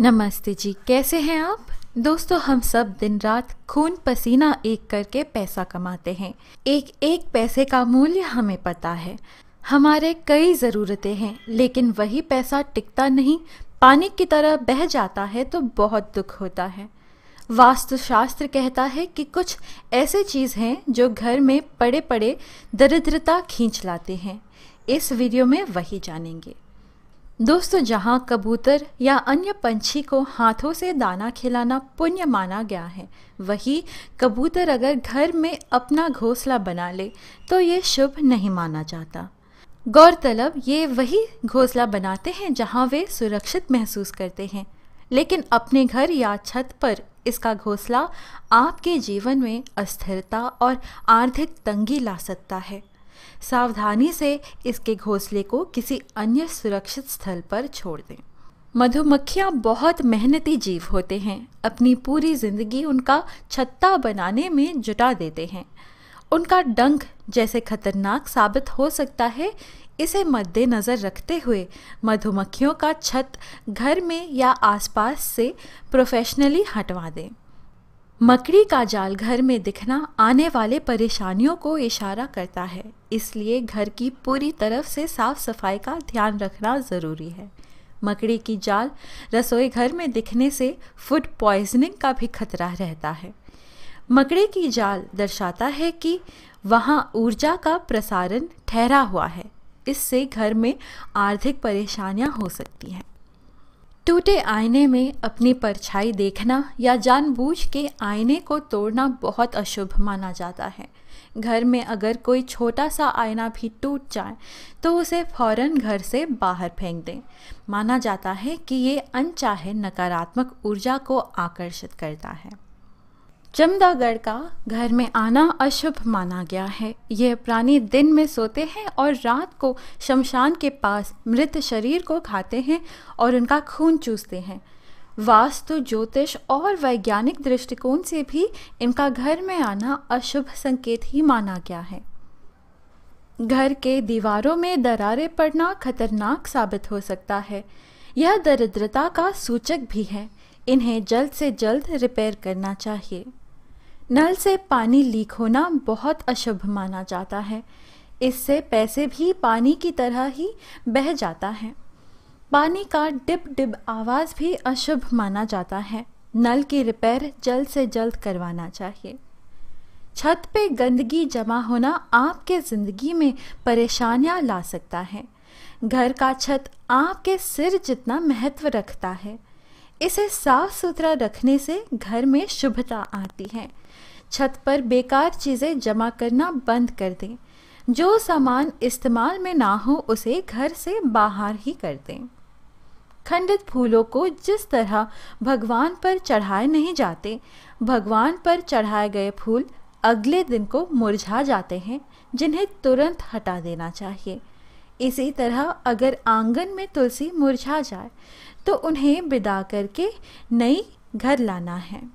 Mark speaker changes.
Speaker 1: नमस्ते जी कैसे हैं आप दोस्तों हम सब दिन रात खून पसीना एक करके पैसा कमाते हैं एक एक पैसे का मूल्य हमें पता है हमारे कई ज़रूरतें हैं लेकिन वही पैसा टिकता नहीं पानी की तरह बह जाता है तो बहुत दुख होता है वास्तुशास्त्र कहता है कि कुछ ऐसे चीज़ हैं जो घर में पड़े पड़े दरिद्रता खींच लाते हैं इस वीडियो में वही जानेंगे दोस्तों जहाँ कबूतर या अन्य पंछी को हाथों से दाना खिलाना पुण्य माना गया है वही कबूतर अगर घर में अपना घोंसला बना ले तो ये शुभ नहीं माना जाता गौरतलब ये वही घोंसला बनाते हैं जहाँ वे सुरक्षित महसूस करते हैं लेकिन अपने घर या छत पर इसका घोंसला आपके जीवन में अस्थिरता और आर्थिक तंगी ला सकता है सावधानी से इसके घोंसले को किसी अन्य सुरक्षित स्थल पर छोड़ दें मधुमक्खियाँ बहुत मेहनती जीव होते हैं अपनी पूरी जिंदगी उनका छत्ता बनाने में जुटा देते हैं उनका डंक जैसे खतरनाक साबित हो सकता है इसे मद्देनज़र रखते हुए मधुमक्खियों का छत घर में या आसपास से प्रोफेशनली हटवा दें मकड़ी का जाल घर में दिखना आने वाले परेशानियों को इशारा करता है इसलिए घर की पूरी तरफ से साफ सफाई का ध्यान रखना ज़रूरी है मकड़ी की जाल रसोई घर में दिखने से फूड पॉइजनिंग का भी खतरा रहता है मकड़ी की जाल दर्शाता है कि वहाँ ऊर्जा का प्रसारण ठहरा हुआ है इससे घर में आर्थिक परेशानियाँ हो सकती हैं टूटे आईने में अपनी परछाई देखना या जानबूझ के आईने को तोड़ना बहुत अशुभ माना जाता है घर में अगर कोई छोटा सा आईना भी टूट जाए तो उसे फौरन घर से बाहर फेंक दें माना जाता है कि ये अनचाहे नकारात्मक ऊर्जा को आकर्षित करता है चमदागढ़ का घर में आना अशुभ माना गया है यह प्राणी दिन में सोते हैं और रात को शमशान के पास मृत शरीर को खाते हैं और उनका खून चूसते हैं वास्तु ज्योतिष और वैज्ञानिक दृष्टिकोण से भी इनका घर में आना अशुभ संकेत ही माना गया है घर के दीवारों में दरारें पड़ना खतरनाक साबित हो सकता है यह दरिद्रता का सूचक भी है इन्हें जल्द से जल्द रिपेयर करना चाहिए नल से पानी लीक होना बहुत अशुभ माना जाता है इससे पैसे भी पानी की तरह ही बह जाता है पानी का डिप डिप आवाज़ भी अशुभ माना जाता है नल की रिपेयर जल्द से जल्द करवाना चाहिए छत पे गंदगी जमा होना आपके ज़िंदगी में परेशानियां ला सकता है घर का छत आपके सिर जितना महत्व रखता है इसे साफ सुथरा रखने से घर में शुभता आती है छत पर बेकार चीज़ें जमा करना बंद कर दें जो सामान इस्तेमाल में ना हो उसे घर से बाहर ही कर दें खंडित फूलों को जिस तरह भगवान पर चढ़ाए नहीं जाते भगवान पर चढ़ाए गए फूल अगले दिन को मुरझा जाते हैं जिन्हें तुरंत हटा देना चाहिए इसी तरह अगर आंगन में तुलसी मुरझा जाए तो उन्हें विदा करके नई घर लाना है